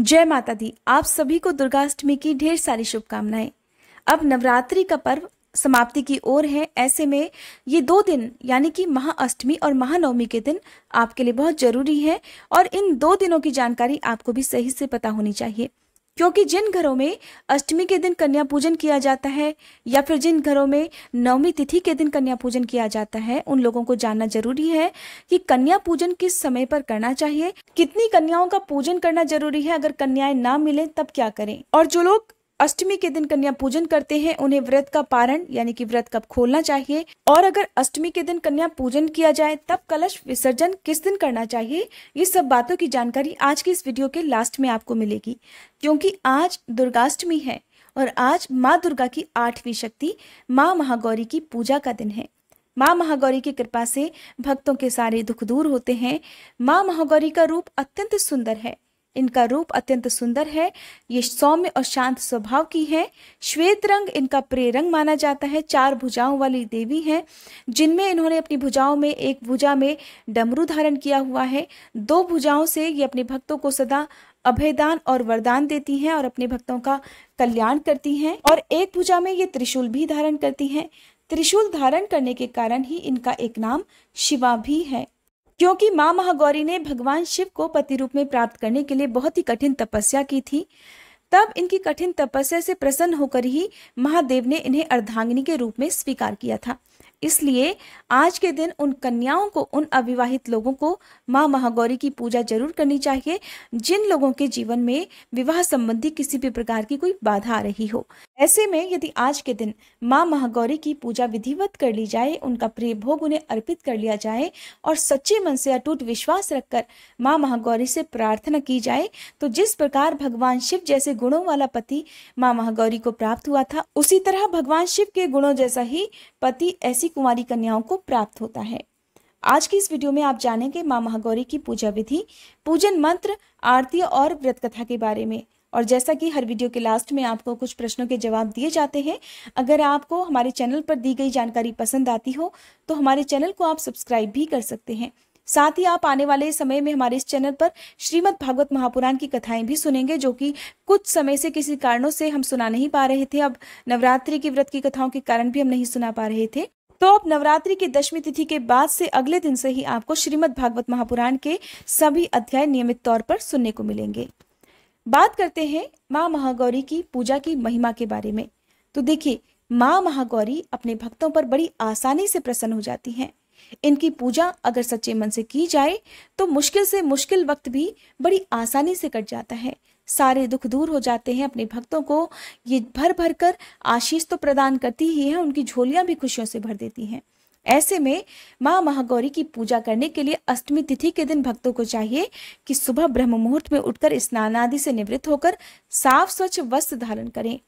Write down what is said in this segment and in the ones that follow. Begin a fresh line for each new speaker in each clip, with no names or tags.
जय माता दी आप सभी को दुर्गाष्टमी की ढेर सारी शुभकामनाएं अब नवरात्रि का पर्व समाप्ति की ओर है ऐसे में ये दो दिन यानी कि महाअष्टमी और महानवमी के दिन आपके लिए बहुत जरूरी है और इन दो दिनों की जानकारी आपको भी सही से पता होनी चाहिए क्योंकि जिन घरों में अष्टमी के दिन कन्या पूजन किया जाता है या फिर जिन घरों में नवमी तिथि के दिन कन्या पूजन किया जाता है उन लोगों को जानना जरूरी है कि कन्या पूजन किस समय पर करना चाहिए कितनी कन्याओं का पूजन करना जरूरी है अगर कन्याएं ना मिले तब क्या करें और जो लोग अष्टमी के दिन कन्या पूजन करते हैं उन्हें व्रत का पारण यानी कि व्रत कब खोलना चाहिए और अगर अष्टमी के दिन कन्या पूजन किया जाए तब कलश विसर्जन किस दिन करना चाहिए ये सब बातों की जानकारी आज की इस वीडियो के लास्ट में आपको मिलेगी क्योंकि आज दुर्गाष्टमी है और आज माँ दुर्गा की आठवीं शक्ति माँ महागौरी की पूजा का दिन है माँ महागौरी की कृपा से भक्तों के सारे दुख दूर होते हैं माँ महागौरी का रूप अत्यंत सुंदर है इनका रूप अत्यंत सुंदर है ये सौम्य और शांत स्वभाव की है श्वेत रंग इनका प्रिय रंग माना जाता है चार भुजाओं वाली देवी हैं जिनमें इन्होंने अपनी भुजाओं में एक भुजा में डमरू धारण किया हुआ है दो भुजाओं से ये अपने भक्तों को सदा अभयदान और वरदान देती हैं और अपने भक्तों का कल्याण करती हैं और एक भुजा में ये त्रिशूल भी धारण करती हैं त्रिशूल धारण करने के कारण ही इनका एक नाम शिवा भी है क्योंकि माँ महागौरी ने भगवान शिव को पति रूप में प्राप्त करने के लिए बहुत ही कठिन तपस्या की थी तब इनकी कठिन तपस्या से प्रसन्न होकर ही महादेव ने इन्हें अर्धांगिनी के रूप में स्वीकार किया था इसलिए आज के दिन उन कन्याओं को उन अविवाहित लोगों को माँ महागौरी की पूजा जरूर करनी चाहिए जिन लोगों के जीवन में विवाह संबंधी किसी भी प्रकार की कोई बाधा आ रही हो ऐसे में यदि आज के दिन माँ महागौरी की पूजा विधिवत कर ली जाए उनका प्रिय भोग उन्हें अर्पित कर लिया जाए और सच्चे मन से अटूट विश्वास रखकर माँ महागौरी से प्रार्थना की जाए तो जिस प्रकार भगवान शिव जैसे गुणों वाला पति माँ महागौरी को प्राप्त हुआ था उसी तरह भगवान शिव के गुणों जैसा ही पति ऐसी कुमारी कन्याओं को प्राप्त होता है आज की इस वीडियो में आप जानेंगे माँ महागौरी की पूजा विधि पूजन मंत्र आरती और व्रत कथा के बारे में और जैसा कि हर वीडियो के लास्ट में आपको कुछ प्रश्नों के जवाब दिए जाते हैं अगर आपको हमारे चैनल पर दी गई जानकारी पसंद आती हो तो हमारे चैनल को आप सब्सक्राइब भी कर सकते हैं साथ ही आप आने वाले समय में हमारे इस चैनल पर श्रीमद भागवत महापुराण की कथाएं भी सुनेंगे जो कि कुछ समय से किसी कारणों से हम सुना नहीं पा रहे थे अब नवरात्रि के व्रत की कथाओं के कारण भी हम नहीं सुना पा रहे थे तो अब नवरात्रि की दशमी तिथि के बाद से अगले दिन से ही आपको श्रीमद भागवत महापुराण के सभी अध्याय नियमित तौर पर सुनने को मिलेंगे बात करते हैं माँ महागौरी की पूजा की महिमा के बारे में तो देखिए माँ महागौरी अपने भक्तों पर बड़ी आसानी से प्रसन्न हो जाती हैं इनकी पूजा अगर सच्चे मन से की जाए तो मुश्किल से मुश्किल वक्त भी बड़ी आसानी से कट जाता है सारे दुख दूर हो जाते हैं अपने भक्तों को ये भर भर कर आशीष तो प्रदान करती ही है उनकी झोलियां भी खुशियों से भर देती हैं ऐसे में माँ महागौरी की पूजा करने के लिए अष्टमी तिथि के दिन भक्तों को चाहिए कि सुबह ब्रह्म मुहूर्त में उठकर स्नान आदि से निवृत्त होकर साफ स्वच्छ वस्त्र धारण करें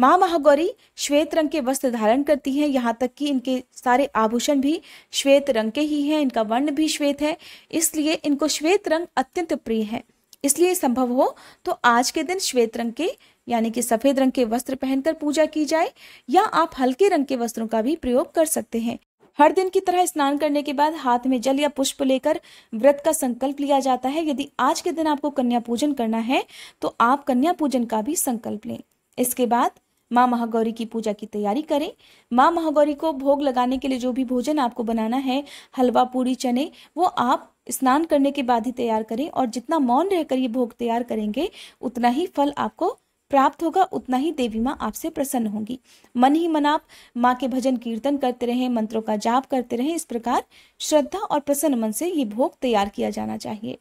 माँ महागौरी श्वेत रंग के वस्त्र धारण करती हैं यहाँ तक कि इनके सारे आभूषण भी श्वेत रंग के ही हैं इनका वर्ण भी श्वेत है इसलिए इनको श्वेत रंग अत्यंत प्रिय है इसलिए संभव हो तो आज के दिन श्वेत रंग के यानी कि सफेद रंग के वस्त्र पहनकर पूजा की जाए या आप हल्के रंग के वस्त्रों का भी प्रयोग कर सकते हैं हर दिन की तरह स्नान करने के बाद हाथ में जल या पुष्प लेकर व्रत का संकल्प लिया जाता है यदि आज के दिन आपको कन्या पूजन करना है तो आप कन्या पूजन का भी संकल्प लें इसके बाद माँ महागौरी की पूजा की तैयारी करें माँ महागौरी को भोग लगाने के लिए जो भी भोजन आपको बनाना है हलवा पूरी चने वो आप स्नान करने के बाद ही तैयार करें और जितना मौन रहकर ये भोग तैयार करेंगे उतना ही फल आपको प्राप्त होगा उतना ही देवी माँ आपसे प्रसन्न होंगी मन ही मन आप माँ के भजन कीर्तन करते रहें मंत्रों का जाप करते रहें इस प्रकार श्रद्धा और प्रसन्न मन से ये भोग तैयार किया जाना चाहिए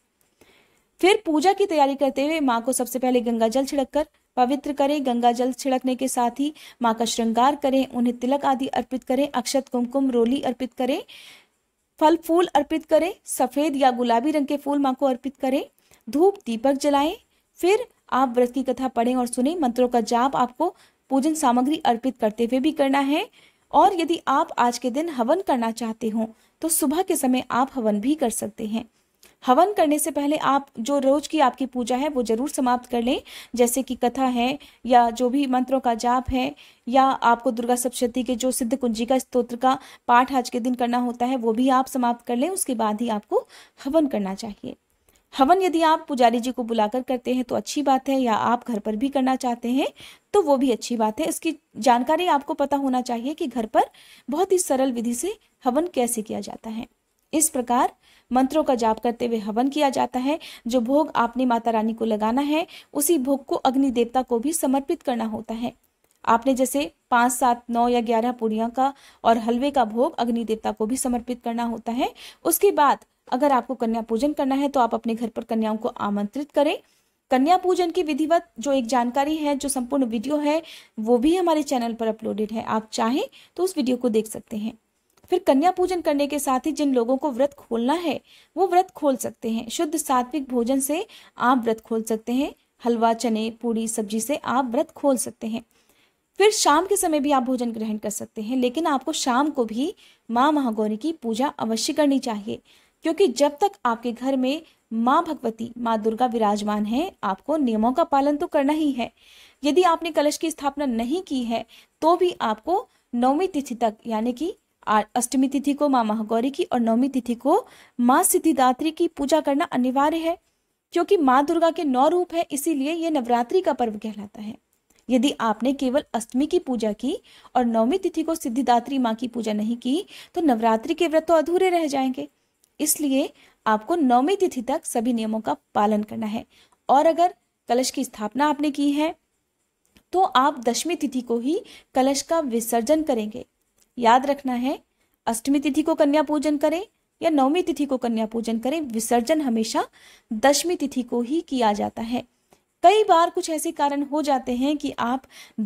फिर पूजा की तैयारी करते हुए माँ को सबसे पहले गंगा जल छिड़क कर पवित्र करें गंगा जल छिड़कने के साथ ही माँ का श्रृंगार करें उन्हें तिलक आदि अर्पित करें अक्षत कुमकुम रोली अर्पित करें फल फूल अर्पित करें सफेद या गुलाबी रंग के फूल माँ को अर्पित करें धूप दीपक जलाएं फिर आप व्रत की कथा पढ़ें और सुने मंत्रों का जाप आपको पूजन सामग्री अर्पित करते हुए भी करना है और यदि आप आज के दिन हवन करना चाहते हो तो सुबह के समय आप हवन भी कर सकते हैं हवन करने से पहले आप जो रोज की आपकी पूजा है वो जरूर समाप्त कर लें जैसे कि कथा है या जो भी मंत्रों का जाप है या आपको दुर्गा सप्तशती के जो सिद्ध कुंजी का स्त्रोत्र का पाठ आज के दिन करना होता है वो भी आप समाप्त कर लें उसके बाद ही आपको हवन करना चाहिए हवन यदि आप पुजारी जी को बुलाकर करते हैं तो अच्छी बात है या आप घर पर भी करना चाहते हैं तो वो भी अच्छी बात है इसकी जानकारी आपको पता होना चाहिए कि घर पर बहुत ही सरल विधि से हवन कैसे किया जाता है इस प्रकार मंत्रों का जाप करते हुए हवन किया जाता है जो भोग आपने माता रानी को लगाना है उसी भोग को अग्नि देवता को भी समर्पित करना होता है आपने जैसे पाँच सात नौ या ग्यारह पूड़ियाँ का और हलवे का भोग अग्नि देवता को भी समर्पित करना होता है उसके बाद अगर आपको कन्या पूजन करना है तो आप अपने घर पर कन्याओं को आमंत्रित करें कन्या पूजन की विधिवत जो एक जानकारी है जो संपूर्ण वीडियो है वो भी हमारे चैनल पर अपलोडेड है आप चाहें तो उस वीडियो को देख सकते हैं फिर कन्या पूजन करने के साथ ही जिन लोगों को व्रत खोलना है वो व्रत खोल सकते हैं शुद्ध सात्विक भोजन से आप व्रत खोल सकते हैं हलवा चने पूड़ी सब्जी से आप व्रत खोल सकते हैं फिर शाम के समय भी आप भोजन ग्रहण कर सकते हैं लेकिन आपको शाम को भी माँ महागौरी की पूजा अवश्य करनी चाहिए क्योंकि जब तक आपके घर में माँ भगवती माँ दुर्गा विराजमान है आपको नियमों का पालन तो करना ही है यदि आपने कलश की स्थापना नहीं की है तो भी आपको नौवीं तिथि तक यानी कि अष्टमी तिथि को माँ महागौरी की और नवमी तिथि को माँ सिद्धिदात्री की पूजा करना अनिवार्य है क्योंकि माँ दुर्गा के नौ रूप है इसीलिए ये नवरात्रि का पर्व कहलाता है यदि आपने केवल अष्टमी की पूजा की और नवमी तिथि को सिद्धिदात्री माँ की पूजा नहीं की तो नवरात्रि के व्रत तो अधूरे रह जाएंगे इसलिए आपको नवमी तिथि तक सभी नियमों का पालन करना है और अगर कलश की स्थापना आपने की है तो आप दशमी तिथि को ही कलश का विसर्जन करेंगे याद रखना है अष्टमी तिथि को कन्या पूजन करें या नवमी तिथि को कन्या पूजन करें विसर्जन हमेशा दशमी तिथि को ही किया जाता है कई बार कुछ ऐसे कारण हो जाते हैं कि आप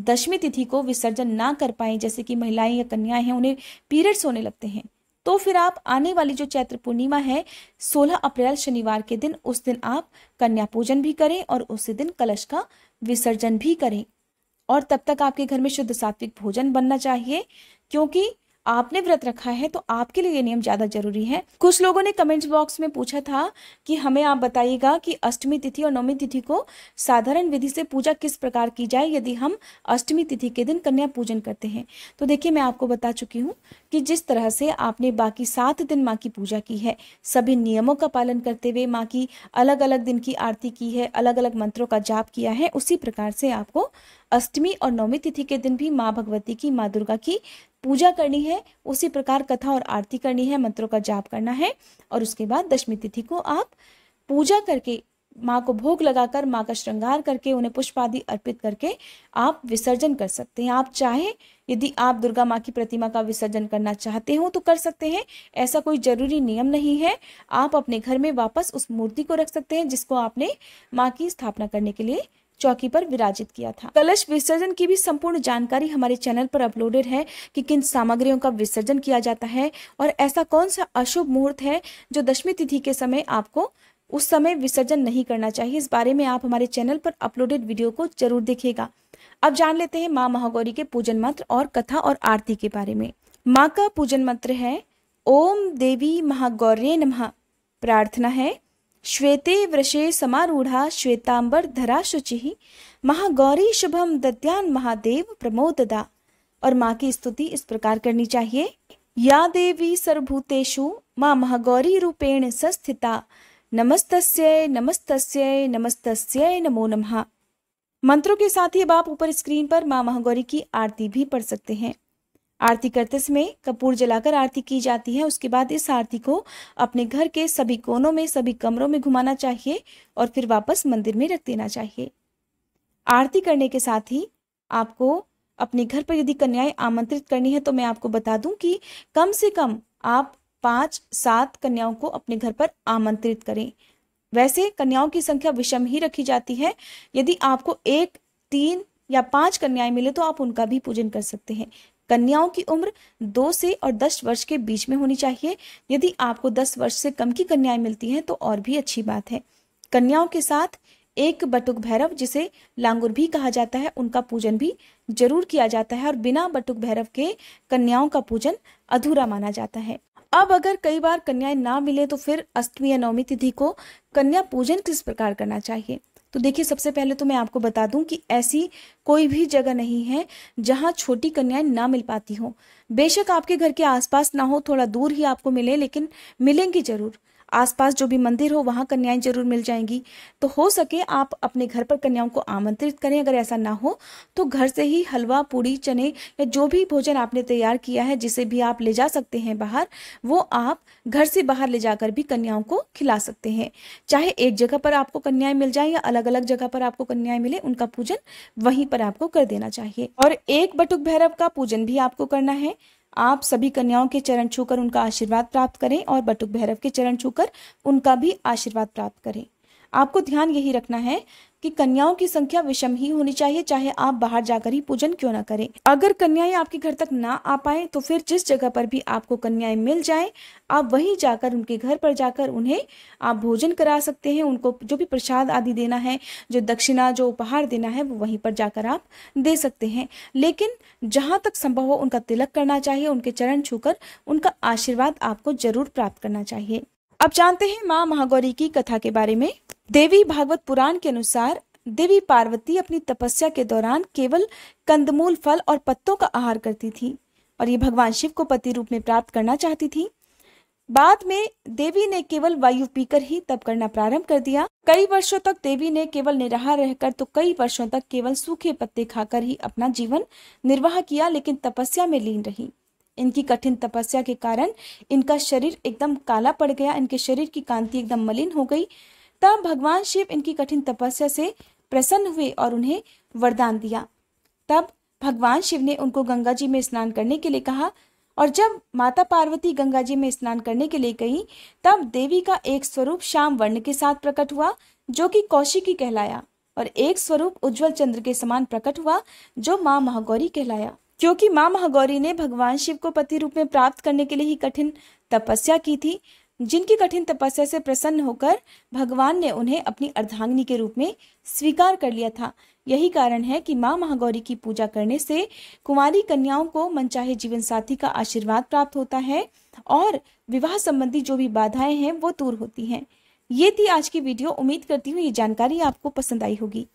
दशमी तिथि को विसर्जन ना कर पाए जैसे कि महिलाएं या कन्याएं हैं उन्हें पीरियड्स होने लगते हैं तो फिर आप आने वाली जो चैत्र पूर्णिमा है 16 अप्रैल शनिवार के दिन उस दिन आप कन्या पूजन भी करें और उसी दिन कलश का विसर्जन भी करें और तब तक आपके घर में शुद्ध सात्विक भोजन बनना चाहिए क्योंकि आपने व्रत रखा है तो आपके लिए ये नियम ज़्यादा जरूरी है कुछ लोगों ने कमेंट बॉक्स में पूछा था कि हमें आप बताइएगा कि अष्टमी तिथि और नवमी तिथि को साधारण विधि से पूजा किस प्रकार की जाए यदि हम अष्टमी तिथि के दिन कन्या पूजन करते हैं तो देखिए मैं आपको बता चुकी हूँ कि जिस तरह से आपने बाकी सात दिन माँ की पूजा की है सभी नियमों का पालन करते हुए माँ की अलग अलग दिन की आरती की है अलग अलग मंत्रों का जाप किया है उसी प्रकार से आपको अष्टमी और नवमी तिथि के दिन भी माँ भगवती की माँ दुर्गा की पूजा करनी है उसी प्रकार कथा और आरती करनी है मंत्रों का जाप करना है और उसके बाद दशमी तिथि को आप पूजा करके माँ को भोग लगाकर माँ का श्रृंगार करके उन्हें पुष्प आदि अर्पित करके आप विसर्जन कर सकते हैं आप चाहे यदि आप दुर्गा माँ की प्रतिमा का विसर्जन करना चाहते हो तो कर सकते हैं ऐसा कोई जरूरी नियम नहीं है आप अपने घर में वापस उस मूर्ति को रख सकते हैं जिसको आपने माँ की स्थापना करने के लिए चौकी पर विराजित किया था कलश विसर्जन की भी संपूर्ण जानकारी हमारे चैनल पर अपलोडेड है कि किन सामग्रियों का विसर्जन किया जाता है और ऐसा कौन सा अशुभ मुहूर्त है जो दशमी तिथि के समय आपको उस समय विसर्जन नहीं करना चाहिए इस बारे में आप हमारे चैनल पर अपलोडेड वीडियो को जरूर देखेगा अब जान लेते हैं माँ महागौरी के पूजन मंत्र और कथा और आरती के बारे में माँ का पूजन मंत्र है ओम देवी महागौर्य नमः प्रार्थना है श्वेते वृषे समारूढ़ा श्वेतांबर शुचि महागौरी शुभम दद्यान महादेव प्रमोददा और माँ की स्तुति इस प्रकार करनी चाहिए या देवी सर्वभूतेषु माँ महागौरी रूपेण संस्थिता नमस्त नमस्तस्यै नमस्त नमो नमः मंत्रों के साथ ही अब आप ऊपर स्क्रीन पर माँ महागौरी की आरती भी पढ़ सकते हैं आरती करते समय कपूर जलाकर आरती की जाती है उसके बाद इस आरती को अपने घर के सभी कोनों में सभी कमरों में घुमाना चाहिए और फिर वापस मंदिर में रख देना चाहिए आरती करने के साथ ही आपको अपने घर पर यदि कन्याएं आमंत्रित करनी है तो मैं आपको बता दूं कि कम से कम आप पांच सात कन्याओं को अपने घर पर आमंत्रित करें वैसे कन्याओं की संख्या विषम ही रखी जाती है यदि आपको एक तीन या पांच कन्याएं मिले तो आप उनका भी पूजन कर सकते हैं कन्याओं की उम्र दो से और दस वर्ष के बीच में होनी चाहिए यदि आपको दस वर्ष से कम की कन्याएं मिलती हैं तो और भी अच्छी बात है कन्याओं के साथ एक बटुक भैरव जिसे लांगुर भी कहा जाता है उनका पूजन भी जरूर किया जाता है और बिना बटुक भैरव के कन्याओं का पूजन अधूरा माना जाता है अब अगर कई बार कन्याएं ना मिले तो फिर अष्टमी या नवमी तिथि को कन्या पूजन किस प्रकार करना चाहिए तो देखिए सबसे पहले तो मैं आपको बता दूं कि ऐसी कोई भी जगह नहीं है जहां छोटी कन्याएं ना मिल पाती हों बेशक आपके घर के आसपास ना हो थोड़ा दूर ही आपको मिले लेकिन मिलेंगी जरूर आसपास जो भी मंदिर हो वहाँ कन्याएं जरूर मिल जाएंगी तो हो सके आप अपने घर पर कन्याओं को आमंत्रित करें अगर ऐसा ना हो तो घर से ही हलवा पूड़ी चने या जो भी भोजन आपने तैयार किया है जिसे भी आप ले जा सकते हैं बाहर वो आप घर से बाहर ले जाकर भी कन्याओं को खिला सकते हैं चाहे एक जगह पर आपको कन्याएं मिल जाए या अलग अलग जगह पर आपको कन्याएं मिले उनका पूजन वहीं पर आपको कर देना चाहिए और एक बटुक भैरव का पूजन भी आपको करना है आप सभी कन्याओं के चरण छूकर उनका आशीर्वाद प्राप्त करें और बटुक भैरव के चरण छूकर उनका भी आशीर्वाद प्राप्त करें आपको ध्यान यही रखना है कि कन्याओं की संख्या विषम ही होनी चाहिए चाहे आप बाहर जाकर ही पूजन क्यों ना करें अगर कन्याएं आपके घर तक ना आ पाए तो फिर जिस जगह पर भी आपको कन्याएं मिल जाए आप वहीं जाकर उनके घर पर जाकर उन्हें आप भोजन करा सकते हैं उनको जो भी प्रसाद आदि देना है जो दक्षिणा जो उपहार देना है वो वहीं पर जाकर आप दे सकते हैं लेकिन जहाँ तक संभव हो उनका तिलक करना चाहिए उनके चरण छूकर उनका आशीर्वाद आपको जरूर प्राप्त करना चाहिए अब जानते हैं माँ महागौरी की कथा के बारे में देवी भागवत पुराण के अनुसार देवी पार्वती अपनी तपस्या के दौरान केवल कंदमूल फल और पत्तों का आहार करती थी और ये भगवान शिव को पति रूप में प्राप्त करना चाहती थी बाद में देवी ने केवल वायु पीकर ही तप करना प्रारंभ कर दिया कई वर्षों तक देवी ने केवल निराहार रहकर तो कई वर्षों तक केवल सूखे पत्ते खाकर ही अपना जीवन निर्वाह किया लेकिन तपस्या में लीन रही इनकी कठिन तपस्या के कारण इनका शरीर एकदम काला पड़ गया इनके शरीर की कांति एकदम मलिन हो गई तब भगवान शिव इनकी कठिन तपस्या से प्रसन्न हुए और उन्हें वरदान दिया तब भगवान शिव ने उनको गंगा जी में स्नान करने के लिए कहा और जब माता पार्वती गंगा जी में स्नान करने के लिए गई तब देवी का एक स्वरूप श्याम वर्ण के साथ प्रकट हुआ जो कि कौशिकी कहलाया और एक स्वरूप उज्जवल चंद्र के समान प्रकट हुआ जो माँ महागौरी कहलाया क्योंकि माँ महागौरी ने भगवान शिव को पति रूप में प्राप्त करने के लिए ही कठिन तपस्या की थी जिनकी कठिन तपस्या से प्रसन्न होकर भगवान ने उन्हें अपनी अर्धांगिनी के रूप में स्वीकार कर लिया था यही कारण है कि माँ महागौरी की पूजा करने से कुमारी कन्याओं को मनचाहे जीवन साथी का आशीर्वाद प्राप्त होता है और विवाह संबंधी जो भी बाधाएं हैं वो दूर होती हैं ये थी आज की वीडियो उम्मीद करती हूँ ये जानकारी आपको पसंद आई होगी